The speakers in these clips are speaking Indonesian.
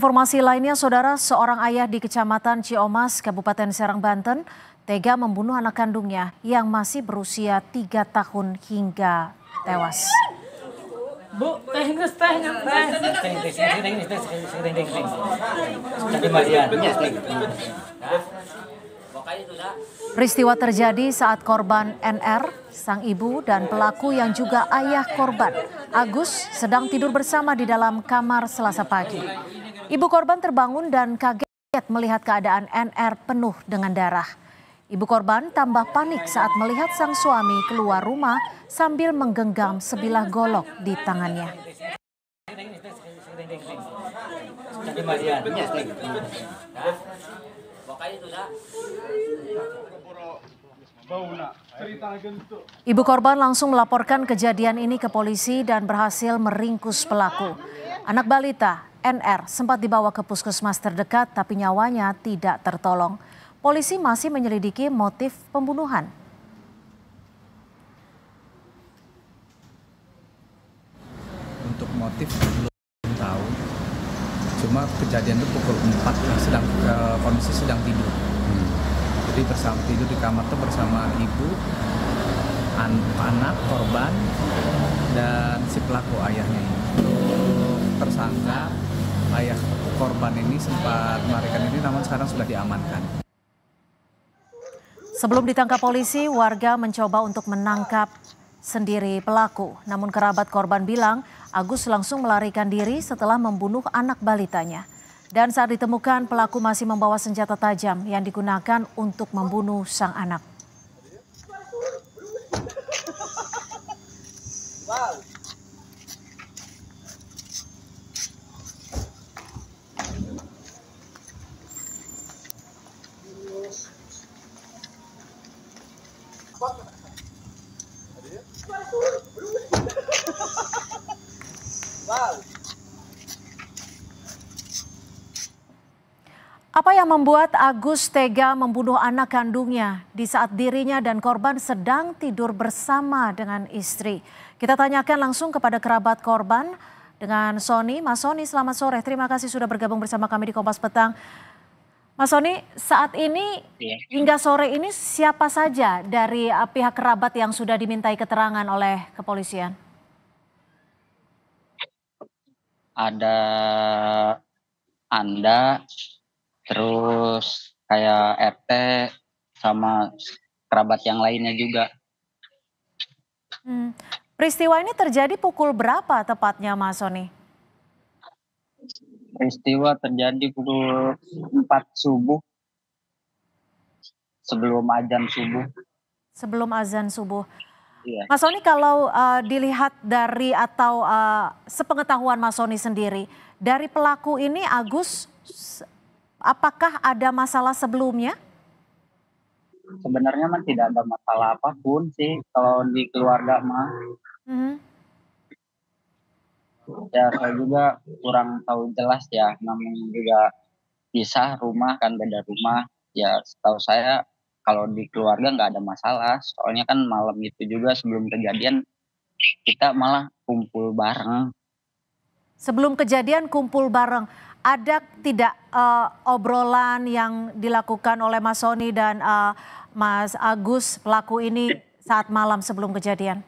informasi lainnya, saudara, seorang ayah di Kecamatan Ciomas, Kabupaten Serang, Banten, tega membunuh anak kandungnya yang masih berusia tiga tahun hingga tewas. Bu, teknis teknis Peristiwa terjadi saat korban NR, sang ibu dan pelaku yang juga ayah korban, Agus sedang tidur bersama di dalam kamar Selasa pagi. Ibu korban terbangun dan kaget melihat keadaan NR penuh dengan darah. Ibu korban tambah panik saat melihat sang suami keluar rumah sambil menggenggam sebilah golok di tangannya. Ibu korban langsung melaporkan kejadian ini ke polisi dan berhasil meringkus pelaku. Anak balita, NR, sempat dibawa ke puskesmas terdekat tapi nyawanya tidak tertolong. Polisi masih menyelidiki motif pembunuhan. Untuk motif belum tahu, cuma kejadian itu pukul 4, sedang, eh, kondisi sedang tidur istri bersama tidur di kamar tuh bersama ibu an anak korban dan si pelaku ayahnya ini tersangka ayah korban ini sempat melarikan diri namun sekarang sudah diamankan sebelum ditangkap polisi warga mencoba untuk menangkap sendiri pelaku namun kerabat korban bilang Agus langsung melarikan diri setelah membunuh anak balitanya dan saat ditemukan pelaku masih membawa senjata tajam yang digunakan untuk membunuh sang anak. yang membuat Agus tega membunuh anak kandungnya di saat dirinya dan korban sedang tidur bersama dengan istri? Kita tanyakan langsung kepada kerabat korban dengan Sony. Mas Sony, selamat sore. Terima kasih sudah bergabung bersama kami di Kompas Petang. Mas Sony, saat ini ya. hingga sore ini siapa saja dari eh, pihak kerabat yang sudah dimintai keterangan oleh kepolisian? Ada Anda, terus kayak RT sama kerabat yang lainnya juga. Hmm. Peristiwa ini terjadi pukul berapa tepatnya Mas Soni? Peristiwa terjadi pukul 4 subuh sebelum azan subuh. Sebelum azan subuh. Iya. Mas Soni kalau uh, dilihat dari atau uh, sepengetahuan Mas Soni sendiri, dari pelaku ini Agus Apakah ada masalah sebelumnya? Sebenarnya mah tidak ada masalah apapun sih kalau di keluarga mah. Hmm. Ya saya juga kurang tahu jelas ya, namanya juga pisah rumah kan beda rumah. Ya setahu saya kalau di keluarga nggak ada masalah. Soalnya kan malam itu juga sebelum kejadian kita malah kumpul bareng. Sebelum kejadian kumpul bareng ada tidak uh, obrolan yang dilakukan oleh Mas Sony dan uh, Mas Agus pelaku ini saat malam sebelum kejadian?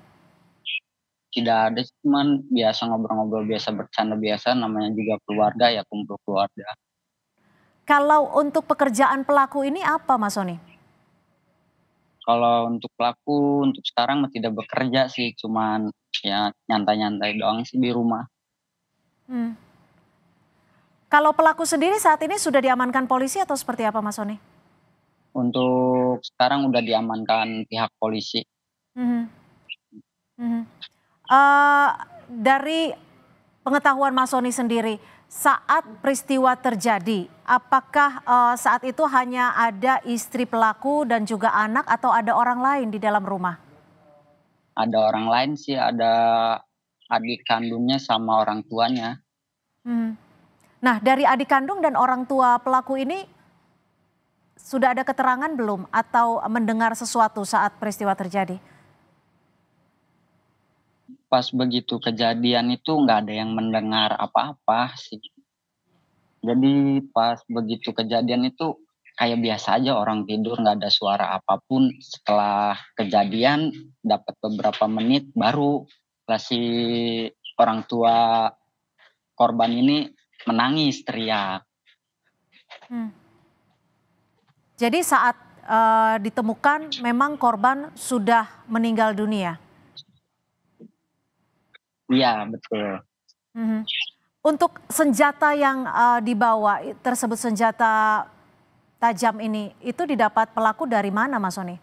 Tidak ada, cuman biasa ngobrol-ngobrol biasa bercanda biasa, namanya juga keluarga ya kumpul keluarga. Kalau untuk pekerjaan pelaku ini apa Mas Sony? Kalau untuk pelaku untuk sekarang tidak bekerja sih, cuman ya nyantai-nyantai doang sih di rumah. Hmm. Kalau pelaku sendiri saat ini sudah diamankan polisi atau seperti apa Mas Soni? Untuk sekarang sudah diamankan pihak polisi. Mm -hmm. Mm -hmm. Uh, dari pengetahuan Mas Soni sendiri, saat peristiwa terjadi, apakah uh, saat itu hanya ada istri pelaku dan juga anak atau ada orang lain di dalam rumah? Ada orang lain sih, ada adik kandungnya sama orang tuanya. Hmm. Nah, dari adik kandung dan orang tua pelaku ini sudah ada keterangan belum atau mendengar sesuatu saat peristiwa terjadi? Pas begitu kejadian itu nggak ada yang mendengar apa-apa sih. Jadi pas begitu kejadian itu kayak biasa aja orang tidur nggak ada suara apapun. Setelah kejadian dapat beberapa menit baru si orang tua korban ini menangis teriak. Hmm. Jadi saat uh, ditemukan memang korban sudah meninggal dunia. Iya betul. Hmm. Untuk senjata yang uh, dibawa tersebut senjata tajam ini itu didapat pelaku dari mana Mas Soni?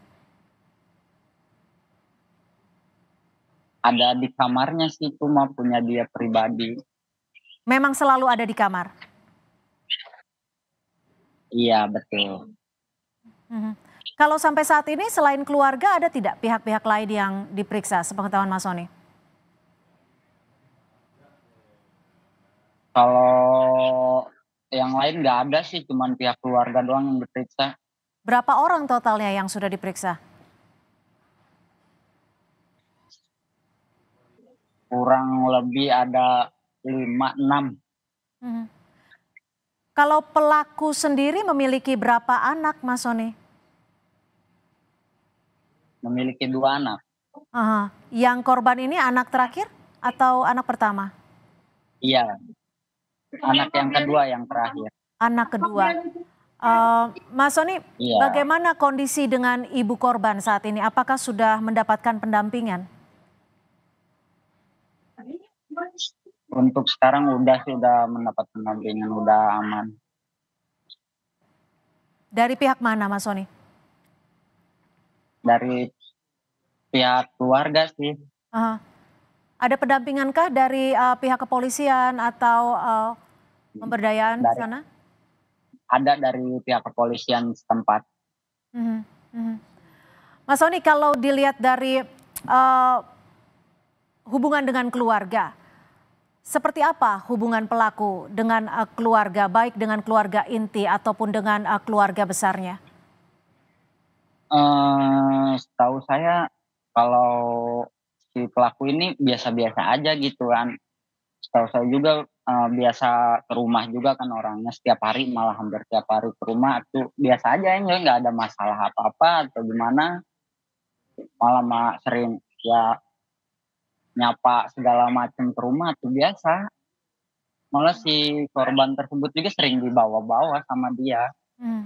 Ada di kamarnya sih cuma punya dia pribadi memang selalu ada di kamar. Iya, betul. Mm-hmm. Kalau sampai saat ini selain keluarga ada tidak pihak-pihak lain yang diperiksa sepengetahuan Mas Soni? Kalau yang lain nggak ada sih, cuman pihak keluarga doang yang diperiksa. Berapa orang totalnya yang sudah diperiksa? Kurang lebih ada lima enam. Hmm. Kalau pelaku sendiri memiliki berapa anak, Mas Sony? Memiliki dua anak. Aha. Yang korban ini anak terakhir atau anak pertama? Iya, anak yang kedua yang terakhir. Anak kedua. Uh, Mas Sony. iya. bagaimana kondisi dengan ibu korban saat ini? Apakah sudah mendapatkan pendampingan? untuk sekarang udah sih udah mendapat pendampingan udah aman. Dari pihak mana Mas Sony? Dari pihak keluarga sih. Uh -huh. Ada pendampingankah dari uh, pihak kepolisian atau uh, pemberdayaan dari, di sana? Ada dari pihak kepolisian setempat. Uh -huh. Uh -huh. Mas Sony, kalau dilihat dari uh, hubungan dengan keluarga, seperti apa hubungan pelaku dengan eh, keluarga, baik dengan keluarga inti ataupun dengan eh, keluarga besarnya? Uh, setahu saya kalau si pelaku ini biasa-biasa aja gitu kan. Setahu saya juga uh, biasa ke rumah juga kan orangnya setiap hari malah hampir setiap hari ke rumah itu biasa aja ya nggak ada masalah apa-apa atau gimana. Malah mah sering ya nyapa segala macam ke rumah tuh biasa malah si korban tersebut juga sering dibawa-bawa sama dia hmm.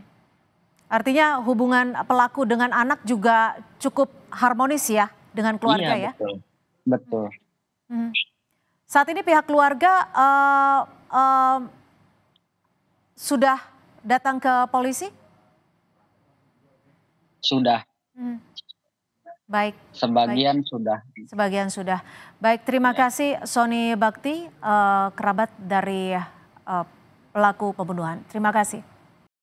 artinya hubungan pelaku dengan anak juga cukup harmonis ya dengan keluarga iya, ya betul betul hmm. saat ini pihak keluarga uh, uh, sudah datang ke polisi sudah hmm. Baik. Sebagian baik. sudah. Sebagian sudah. Baik, terima ya. kasih Sony Bakti, uh, kerabat dari uh, pelaku pembunuhan. Terima kasih.